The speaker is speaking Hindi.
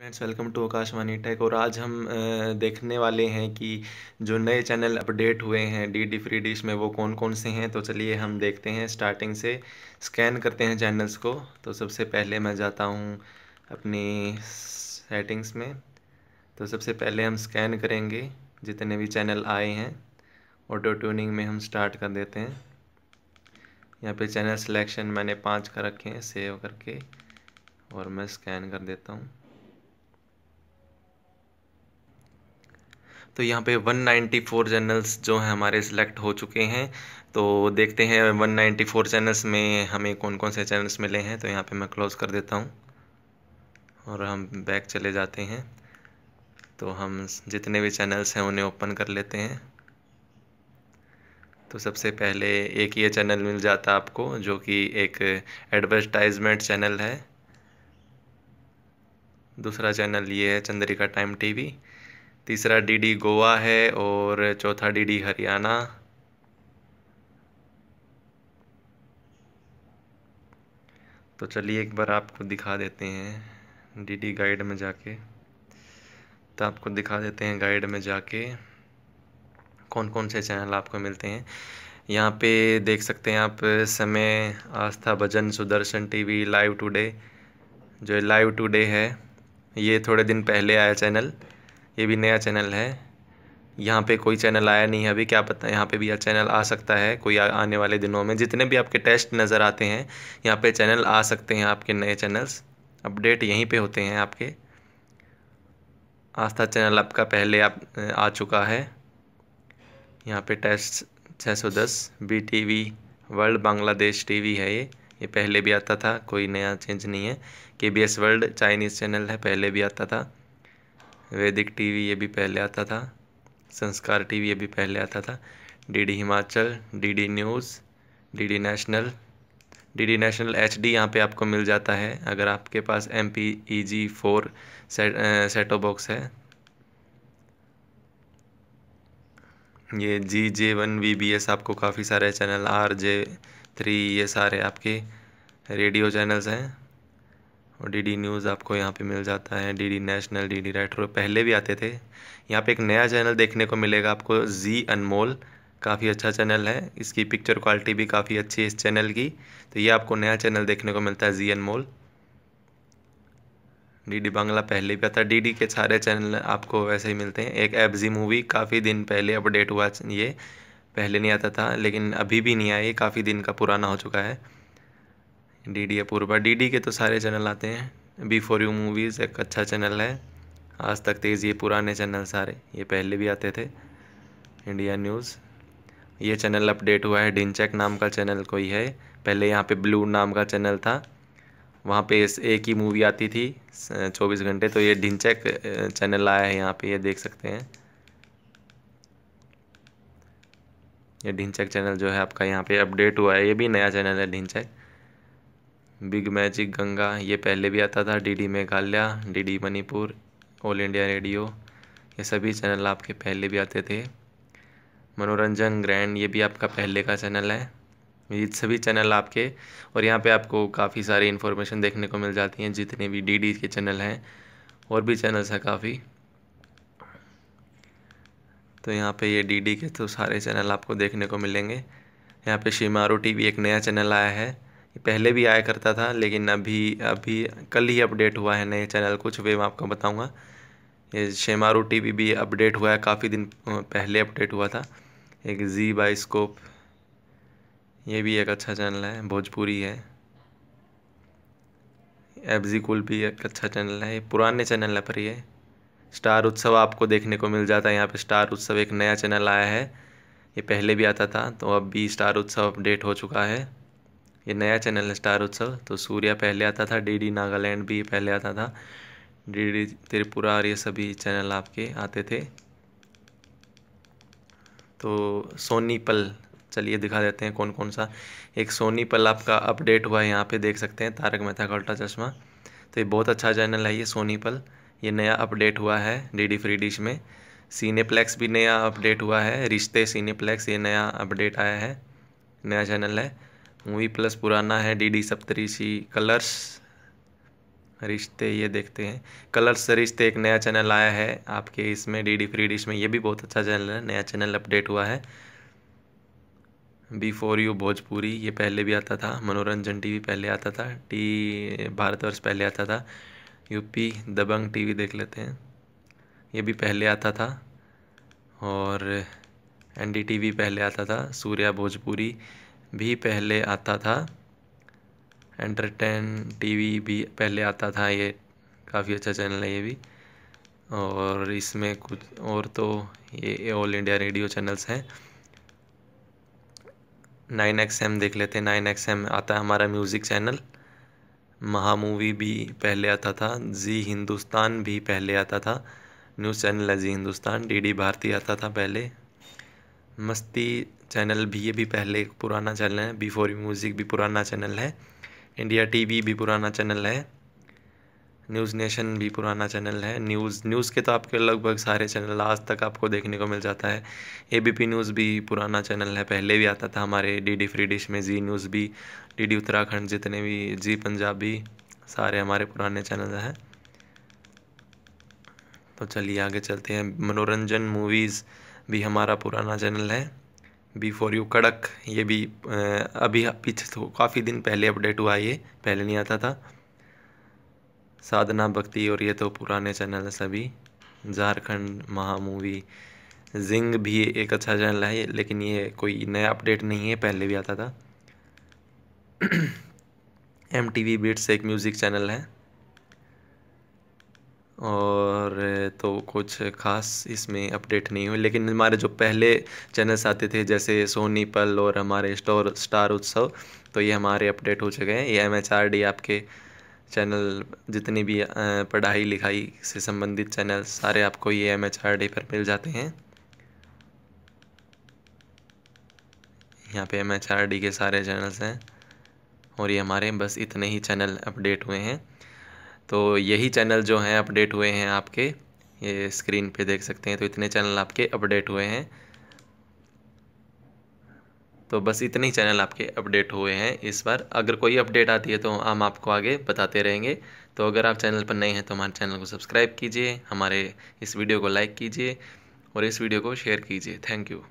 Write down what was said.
friends welcome to Akashvani tech और आज हम देखने वाले हैं कि जो नए चैनल अपडेट हुए हैं डी डी फ्री डिश में वो कौन कौन से हैं तो चलिए हम देखते हैं स्टार्टिंग से स्कैन करते हैं चैनल्स को तो सबसे पहले मैं जाता हूं अपनी सेटिंग्स में तो सबसे पहले हम स्कैन करेंगे जितने भी चैनल आए हैं ऑटो ट्यूनिंग में हम स्टार्ट कर देते हैं यहाँ पर चैनल सिलेक्शन मैंने पाँच का रखे हैं सेव करके और मैं स्कैन कर देता हूँ तो यहाँ पे 194 चैनल्स जो हैं हमारे सिलेक्ट हो चुके हैं तो देखते हैं 194 चैनल्स में हमें कौन कौन से चैनल्स मिले हैं तो यहाँ पे मैं क्लोज़ कर देता हूँ और हम बैक चले जाते हैं तो हम जितने भी चैनल्स हैं उन्हें ओपन कर लेते हैं तो सबसे पहले एक ये चैनल मिल जाता आपको जो कि एक एडवर्टाइजमेंट चैनल है दूसरा चैनल ये है चंद्रिका टाइम टीवी तीसरा डीडी गोवा है और चौथा डीडी हरियाणा तो चलिए एक बार आपको दिखा देते हैं डीडी गाइड में जाके तो आपको दिखा देते हैं गाइड में जाके कौन कौन से चैनल आपको मिलते हैं यहाँ पे देख सकते हैं आप समय Aastha Bhajan Sudarshan TV live today जो लाइव टुडे है ये थोड़े दिन पहले आया चैनल ये भी नया चैनल है यहाँ पे कोई चैनल आया नहीं है अभी क्या पता यहाँ पे भी यह चैनल आ सकता है कोई आने वाले दिनों में जितने भी आपके टेस्ट नज़र आते हैं यहाँ पे चैनल आ सकते हैं आपके नए चैनल्स अपडेट यहीं पे होते हैं आपके आस्था चैनल आपका पहले आप आ चुका है यहाँ पे test 610 B TV world Bangladesh T है ये ये पहले भी आता था कोई नया चेंज नहीं है K B S world Chinese channel है पहले भी आता था वैदिक टीवी ये भी पहले आता था संस्कार टीवी ये भी पहले आता था DD Himachal DD news DD national DD national H D यहाँ पर आपको मिल जाता है अगर आपके पास M P E G four set top box है ये G J one V B S आपको काफ़ी सारे चैनल आर जे थ्री ये सारे आपके रेडियो चैनल्स हैं और डीडी न्यूज़ आपको यहाँ पे मिल जाता है D D national D D retro पहले भी आते थे यहाँ पे एक नया चैनल देखने को मिलेगा आपको जी अनमोल काफ़ी अच्छा चैनल है इसकी पिक्चर क्वालिटी भी काफ़ी अच्छी है इस चैनल की तो ये आपको नया चैनल देखने को मिलता है Zee Anmol D D Bangla पहले भी आता डी डी के सारे चैनल आपको वैसे ही मिलते हैं एक एफ जी मूवी काफ़ी दिन पहले अपडेट हुआ ये पहले नहीं आता था लेकिन अभी भी नहीं आया ये काफ़ी दिन का पुराना हो चुका है D D Apoorva D D के तो सारे चैनल आते हैं बी फॉर यू मूवीज़ एक अच्छा चैनल है आज तक तेज़ तो ये पुराने चैनल सारे ये पहले भी आते थे इंडिया न्यूज़ ये चैनल अपडेट हुआ है डिनचेक नाम का चैनल कोई है पहले यहाँ पे ब्लू नाम का चैनल था वहाँ पे एक ही मूवी आती थी चौबीस घंटे तो ये डिनचेक चैनल आया है यहाँ पे ये देख सकते हैं ये ढिनचेक चैनल जो है आपका यहाँ पे अपडेट हुआ है ये भी नया चैनल है ढिंचक बिग मैजिक गंगा ये पहले भी आता था DD Meghalaya DD Manipur all India radio ये सभी चैनल आपके पहले भी आते थे मनोरंजन ग्रैंड ये भी आपका पहले का चैनल है ये सभी चैनल आपके और यहाँ पे आपको काफ़ी सारी इन्फॉर्मेशन देखने को मिल जाती हैं जितने भी डीडी के चैनल हैं और भी चैनल्स हैं काफ़ी तो यहाँ पे ये डीडी के तो सारे चैनल आपको देखने को मिलेंगे यहाँ पे शिमारू टीवी एक नया चैनल आया है पहले भी आया करता था लेकिन अभी अभी कल ही अपडेट हुआ है नए चैनल को वे मैं आपको बताऊँगा ये शेमारू टी वी भी अपडेट हुआ है काफ़ी दिन पहले अपडेट हुआ था एक जी बाइस्कोप ये भी एक अच्छा चैनल है भोजपुरी है एफ जी कुल भी एक अच्छा चैनल है पुराने चैनल है पर ये स्टार उत्सव आपको देखने को मिल जाता है यहाँ पे स्टार उत्सव एक नया चैनल आया है ये पहले भी आता था तो अब भी स्टार उत्सव अपडेट हो चुका है ये नया चैनल है स्टार उत्सव तो सूर्या पहले आता था डीडी नागालैंड भी पहले आता था डीडी त्रिपुरा और ये सभी चैनल आपके आते थे तो सोनी पल चलिए दिखा देते हैं कौन कौन सा एक सोनी पल आपका अपडेट हुआ है यहाँ पे देख सकते हैं तारक मेहता का उल्टा चश्मा तो ये बहुत अच्छा चैनल है ये सोनी पल ये नया अपडेट हुआ है डी डी फ्री डिश में सीनेप्लेक्स भी नया अपडेट हुआ है रिश्ते सीनेप्लेक्स ये नया अपडेट आया है नया चैनल है मूवी प्लस पुराना है डीडी सप्तरीशी कलर्स रिश्ते ये देखते हैं कलर्स रिश्ते एक नया चैनल आया है आपके इसमें डी डी फ्री डिश में ये भी बहुत अच्छा चैनल है नया चैनल अपडेट हुआ है बी फोर यू भोजपुरी ये पहले भी आता था मनोरंजन टीवी पहले आता था टी भारतवर्ष पहले आता था यूपी दबंग टीवी देख लेते हैं ये भी पहले आता था और एन डी टी वी पहले आता था सूर्या भोजपुरी भी पहले आता था एंटरटेन टीवी भी पहले आता था ये काफ़ी अच्छा चैनल है ये भी और इसमें कुछ और तो ये ऑल इंडिया रेडियो चैनल्स हैं नाइन एक्स एम देख लेते हैं नाइन एक्स एम आता है हमारा म्यूज़िक चैनल महामूवी भी पहले आता था जी हिंदुस्तान भी पहले आता था न्यूज़ चैनल है Zee Hindustan D D Bharati आता था पहले मस्ती चैनल भी ये भी पहले पुराना चैनल है बी फोर म्यूज़िक भी पुराना चैनल है इंडिया टीवी भी पुराना चैनल है न्यूज़ नेशन भी पुराना चैनल है न्यूज़ न्यूज़ के तो आपके लगभग सारे चैनल आज तक आपको देखने को मिल जाता है पी न्यूज़ भी पुराना चैनल है पहले भी आता था हमारे डीडी फ्री डिश में जी न्यूज़ भी डीडी उत्तराखंड जितने भी जी पंजाबी सारे हमारे पुराने चैनल हैं तो चलिए आगे चलते हैं मनोरंजन मूवीज़ भी हमारा पुराना चैनल है बी फॉर यू कड़क ये भी अभी हाँ, पीछे तो काफ़ी दिन पहले अपडेट हुआ ये पहले नहीं आता था साधना भक्ति और ये तो पुराने चैनल है सभी झारखंड महामूवी जिंग भी एक अच्छा चैनल है लेकिन ये कोई नया अपडेट नहीं है पहले भी आता था एम टी वी बीट्स एक म्यूज़िक चैनल है और तो कुछ ख़ास इसमें अपडेट नहीं हुई लेकिन हमारे जो पहले चैनल्स आते थे जैसे सोनी पल और हमारे स्टोर स्टार उत्सव तो ये हमारे अपडेट हो चुके हैं ये एम एच आर डी आपके चैनल जितनी भी पढ़ाई लिखाई से संबंधित चैनल सारे आपको ये एम एच आर डी पर मिल जाते हैं यहाँ पे एम एच आर डी के सारे चैनल्स हैं और ये हमारे बस इतने ही चैनल अपडेट हुए हैं तो यही चैनल जो हैं अपडेट हुए हैं आपके ये स्क्रीन पे देख सकते हैं तो इतने चैनल आपके अपडेट हुए हैं तो बस इतने ही चैनल आपके अपडेट हुए हैं इस बार अगर कोई अपडेट आती है तो हम आपको आगे बताते रहेंगे तो अगर आप चैनल पर नए हैं तो हमारे चैनल को सब्सक्राइब कीजिए हमारे इस वीडियो को लाइक कीजिए और इस वीडियो को शेयर कीजिए थैंक यू